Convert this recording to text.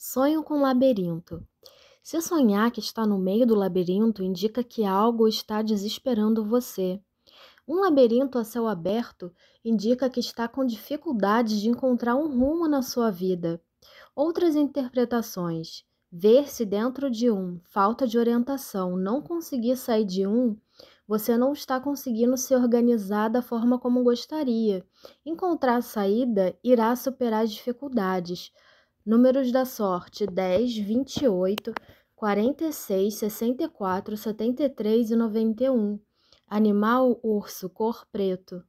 Sonho com labirinto. Se sonhar que está no meio do labirinto indica que algo está desesperando você. Um labirinto a céu aberto indica que está com dificuldades de encontrar um rumo na sua vida. Outras interpretações: ver-se dentro de um, falta de orientação, não conseguir sair de um, você não está conseguindo se organizar da forma como gostaria. Encontrar a saída irá superar as dificuldades. Números da sorte: 10, 28, 46, 64, 73 e 91. Animal: urso, cor preto.